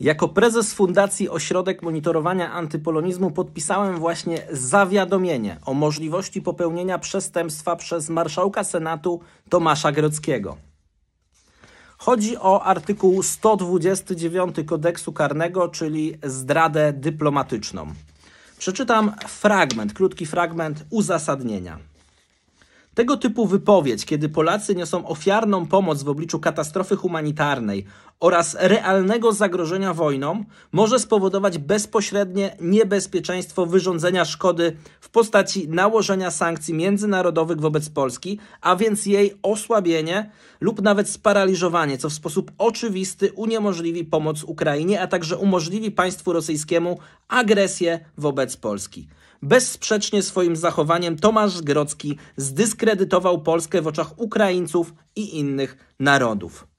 Jako prezes Fundacji Ośrodek Monitorowania Antypolonizmu podpisałem właśnie zawiadomienie o możliwości popełnienia przestępstwa przez marszałka Senatu Tomasza Grockiego. Chodzi o artykuł 129 kodeksu karnego, czyli zdradę dyplomatyczną. Przeczytam fragment, krótki fragment uzasadnienia. Tego typu wypowiedź, kiedy Polacy niosą ofiarną pomoc w obliczu katastrofy humanitarnej oraz realnego zagrożenia wojną może spowodować bezpośrednie niebezpieczeństwo wyrządzenia szkody w postaci nałożenia sankcji międzynarodowych wobec Polski, a więc jej osłabienie lub nawet sparaliżowanie, co w sposób oczywisty uniemożliwi pomoc Ukrainie, a także umożliwi państwu rosyjskiemu agresję wobec Polski. Bezsprzecznie swoim zachowaniem Tomasz Grocki zdyskredytował Polskę w oczach Ukraińców i innych narodów.